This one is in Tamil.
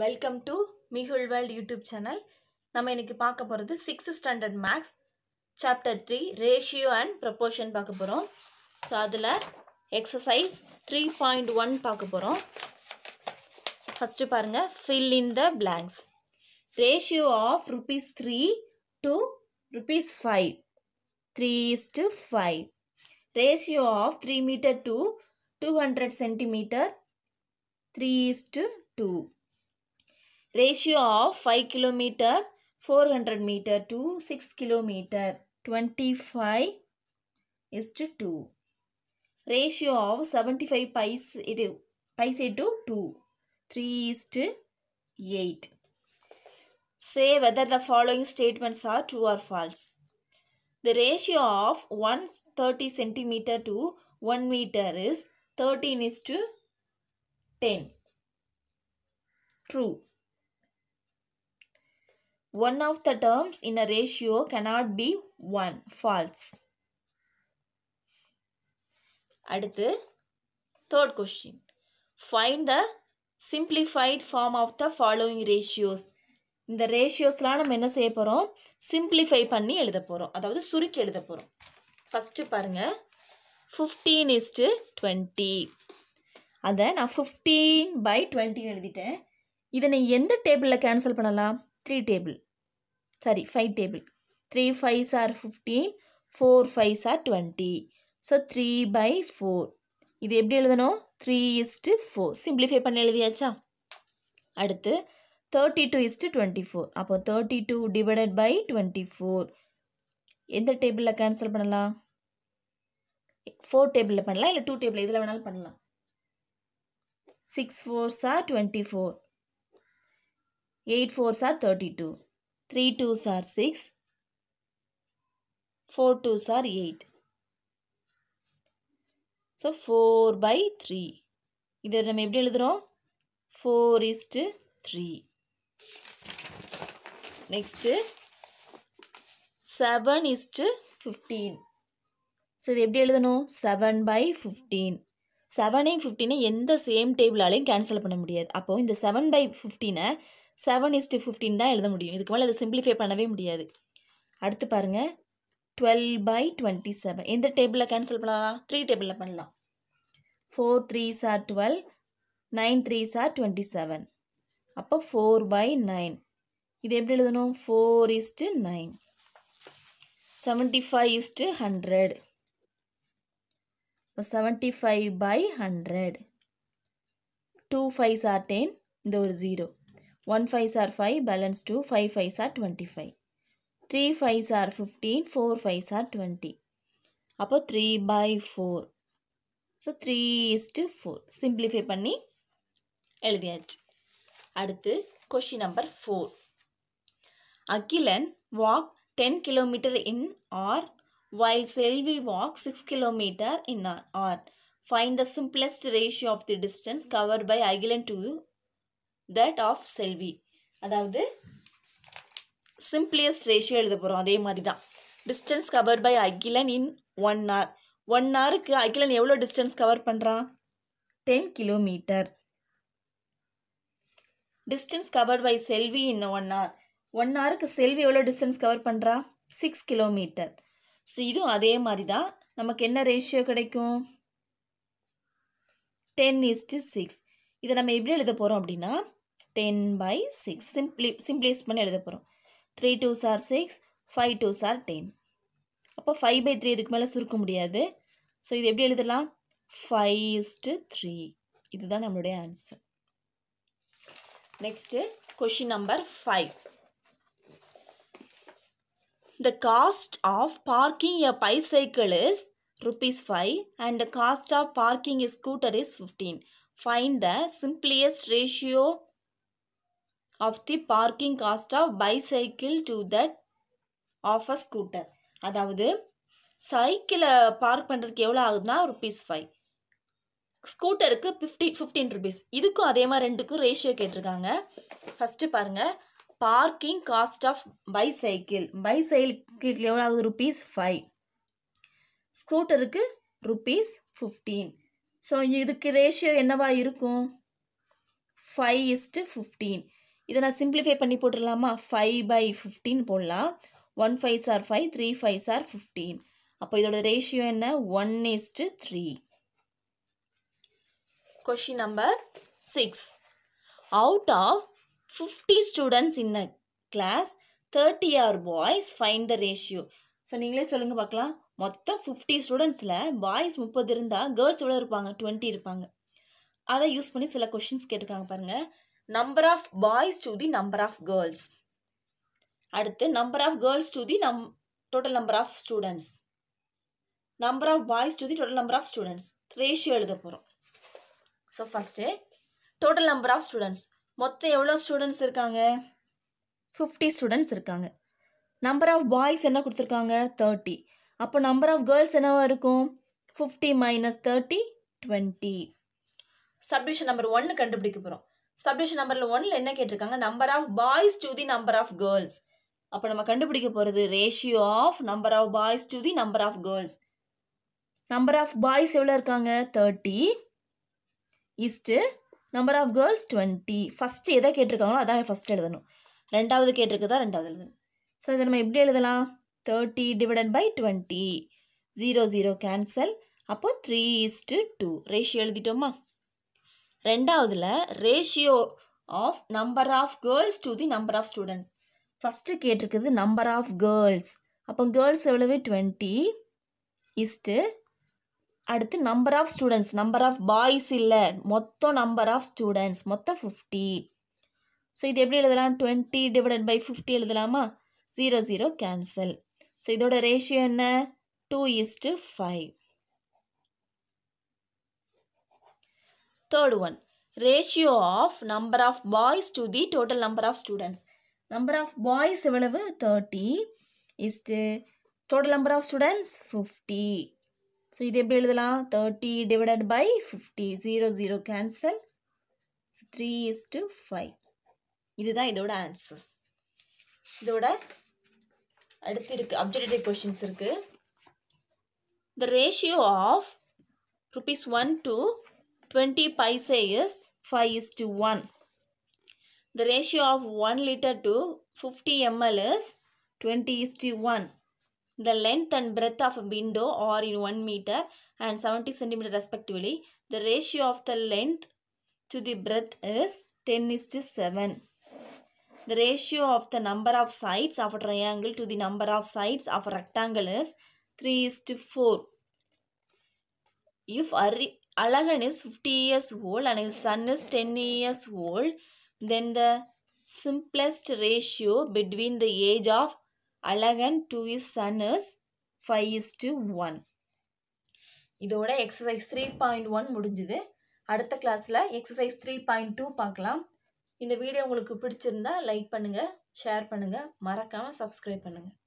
வெல்கம் டு மிகுள் வேல்ட் யூடியூப் சேனல் நம்ம இன்னைக்கு பார்க்க போகிறது sixth standard maths chapter three ratio and proportion பார்க்க போகிறோம் ஸோ அதில் எக்ஸசைஸ் த்ரீ பாயிண்ட் ஒன் பார்க்க போகிறோம் ஃபஸ்ட்டு பாருங்கள் fill in the blanks ratio of rupees three to rupees five three is to five ratio of three metre to two hundred centimetre three is to two Ratio of 5 kilometer 400 meter to 6 kilometer 25 is to 2. Ratio of 75 paise, paise to 2. 3 is to 8. Say whether the following statements are true or false. The ratio of 130 centimeter to 1 meter is 13 is to 10. True. one of the terms in a ratio cannot be one False. அடுத்து third question. Find the simplified form of the following ratios. இந்த ரேஷியோஸ்லாம் நம்ம என்ன செய்ய போகிறோம் சிம்பிளிஃபை பண்ணி எழுத போகிறோம் அதாவது சுருக்கி எழுத போகிறோம் பருங்க 15 is to 20 அதை நான் 15 by 20 எழுதிட்டேன் இதனை எந்த டேபிளில் cancel பண்ணலாம் 3 table sorry five table three fives are fifteen four fives are twenty so three by four இது எப்படி எழுதணும் த்ரீ இஸ்ட்டு ஃபோர் சிம்பிளிஃபை பண்ணி எழுதியாச்சா அடுத்து thirty two is to twenty four அப்போ thirty two divided by twenty four எந்த டேபிளில் கேன்சல் பண்ணலாம் ஃபோர் டேபிளில் பண்ணலாம் இல்லை டூ டேபிள் இதில் வேணாலும் பண்ணலாம் six fours are twenty four eight fours are thirty two three twos are six four twos are eight so four by three இதை நம்ம எப்படி எழுதுகிறோம் four is to three next seven is to fifteen so இது எப்படி எழுதணும் செவன் பை ஃபிஃப்டீன் செவனையும் ஃபிஃப்டீனையும் எந்த சேம் டேபிளாலையும் கேன்சல் பண்ண முடியாது அப்போது இந்த செவன் பை ஃபிஃப்டீனை செவன் இஸ்டு ஃபிஃப்டின் தான் எழுத முடியும் இதுக்கு மேலே அதை சிம்பிளிஃபை பண்ணவே முடியாது அடுத்து பாருங்கள் டுவெல் பை டுவெண்ட்டி செவன் எந்த டேபிளில் கேன்சல் பண்ணலாம் த்ரீ டேபிளில் பண்ணலாம் four threes are twelve nine threes are twenty seven அப்போ ஃபோர் பை நைன் இது எப்படி எழுதணும் four is to nine seventy five is to hundred இப்போ seventy five by hundred two fives are ten இந்த ஒரு zero 1 five are 5, balance 2, 5 5s are 25. 3 Three five are 15, 4 five are 20. அப்போ 3 by 4. So 3 is to 4. Simplify பண்ணி எழுதியாச்சு. அடுத்து question number 4. Akilan walked 10 km in or while Selvi walked 6 km in or. Find the simplest ratio of the distance covered by Akilan to that of Selvi அதாவது சிம்பிளியஸ்ட் ரேஷியோ எழுத போகிறோம் அதே மாதிரி தான் distance cover by Akilan in one hour one ஹாருக்கு அகிலன் எவ்வளோ டிஸ்டன்ஸ் கவர் பண்ணுறான் ten kilometre distance cover by Selvi in one hour one ஹாருக்கு செல்வி எவ்வளோ டிஸ்டன்ஸ் கவர் பண்ணுறா சிக்ஸ் கிலோமீட்டர் ஸோ இதுவும் அதே மாதிரி தான் நமக்கு என்ன ரேஷியோ கிடைக்கும் டென் இஸ்டு சிக்ஸ் இதை நம்ம எப்படி எழுத போகிறோம் அப்படின்னா ten by six simply simplise பண்ணி எழுத போகிறோம் three twos are six five twos are ten அப்போ ஃபைவ் பை த்ரீ இதுக்கு மேலே சுருக்க முடியாது ஸோ இது எப்படி எழுதலாம் ஃபைவ் இஸ்ட்டு த்ரீ இதுதான் நம்மளுடைய answer next question number five the cost of parking a bicycle is rupees five and the cost of parking a scooter is fifteen find the simplest ratio of the parking cost of bicycle to that of a scooter அதாவது சைக்கிளை பார்க் பண்ணுறதுக்கு எவ்வளோ ஆகுதுன்னா ருபீஸ் ஃபைவ் ஸ்கூட்டருக்கு ஃபிஃப்டி ஃபிஃப்டீன் ருபீஸ் இதுக்கும் அதே மாதிரி ரெண்டுக்கும் ரேஷியோ கேட்டிருக்காங்க ஃபஸ்ட்டு பாருங்கள் parking cost of bicycle cycle எவ்வளோ ஆகுது ருபீஸ் ஃபைவ் ஸ்கூட்டருக்கு ருபீஸ் ஃபிஃப்டீன் ஸோ இதுக்கு ரேஷியோ என்னவா இருக்கும் ஃபைவ் இஸ்ட்டு ஃபிஃப்டீன் இதை நான் சிம்பிளிஃபை பண்ணி போட்டுடலாமா ஃபைவ் பை ஃபிஃப்டீன் போடலாம் one fives are five three fives are fifteen அப்போ இதோட ரேஷியோ என்ன one is to three question number six out of fifty students in a class thirty are boys find the ratio so நீங்களே சொல்லுங்கள் பார்க்கலாம் மொத்தம் ஃபிஃப்டி ஸ்டூடெண்ட்ஸில் பாய்ஸ் முப்பது இருந்தால் கேர்ள்ஸ் எவ்வளோ இருப்பாங்க டுவெண்ட்டி இருப்பாங்க அதை யூஸ் பண்ணி சில கொஷின்ஸ் கேட்டிருக்காங்க பாருங்கள் number of boys to the number of girls அடுத்து number of girls to the நம் total number of students number of boys to the total number of students ratio எழுத போகிறோம் so first total number of students மொத்தம் எவ்வளோ ஸ்டூடெண்ட்ஸ் இருக்காங்க ஃபிஃப்டி ஸ்டூடெண்ட்ஸ் இருக்காங்க நம்பர் ஆஃப் பாய்ஸ் என்ன கொடுத்துருக்காங்க தேர்ட்டி அப்போ நம்பர் ஆஃப் கேர்ள்ஸ் என்னவாக இருக்கும் fifty minus thirty twenty subdivision number ஒன்று கண்டுபிடிக்க போகிறோம் சப்டிஷன் நம்பரில் ஒன்றில் என்ன கேட்டிருக்காங்க number of boys to the number of girls அப்போ நம்ம கண்டுபிடிக்க போகிறது ratio of number of boys to the number of girls number of boys எவ்வளோ இருக்காங்க thirty is to number of girls twenty first எதை கேட்டிருக்காங்களோ அதான் ஃபஸ்ட் எழுதணும் ரெண்டாவது கேட்டிருக்குதா ரெண்டாவது எழுதணும் ஸோ இதை நம்ம எப்படி எழுதலாம் thirty divided by twenty zero zero cancel அப்போது த்ரீ ஈஸ்ட்டு டூ ரேஷியோ எழுதிட்டோமா ரெண்டாவதில் ratio of number of girls to the number of students first கேட்டிருக்குது நம்பர் ஆஃப் கேர்ள்ஸ் அப்போ கேர்ள்ஸ் எவ்வளவு டுவெண்ட்டி இஸ்ட்டு அடுத்து number of students number of boys இல்லை மொத்தம் நம்பர் ஆஃப் ஸ்டூடெண்ட்ஸ் மொத்தம் ஃபிஃப்டி ஸோ இது எப்படி எழுதலாம் டுவெண்ட்டி டிவைடட் பை ஃபிஃப்டி எழுதலாமா ஜீரோ ஜீரோ கேன்சல் ஸோ இதோட ரேஷியோ என்ன two is to five third one ratio of number of boys to the total number of students number of boys எவ்வளவு thirty is to total number of students fifty so இது எப்படி எழுதலாம் thirty divided by fifty zero zero cancel so three is to five இதுதான் இதோட ஆன்சர்ஸ் இதோட அடுத்து இருக்குது அப்ஜெக்டிவ் கொஷின்ஸ் இருக்குது the ratio of rupees one two 20 paise is 5 is to 1. The ratio of 1 liter to 50 ml is 20 is to 1. The length and breadth of a window are in 1 meter and 70 centimeter respectively. The ratio of the length to the breadth is 10 is to 7. The ratio of the number of sides of a triangle to the number of sides of a rectangle is 3 is to 4. If Alagan is fifty years old and son is ten years years then the the ratio between the age of Alagan to his son is five is is one இதோட எக்ஸசைஸ் த்ரீ பாயிண்ட் ஒன் முடிஞ்சுது அடுத்த கிளாஸில் எக்ஸசைஸ் த்ரீ பாயிண்ட் டூ பார்க்கலாம் இந்த வீடியோ உங்களுக்கு பிடிச்சிருந்தா லைக் பண்ணுங்கள் ஷேர் பண்ணுங்கள் மறக்காமல் சப்ஸ்கிரைப் பண்ணுங்கள்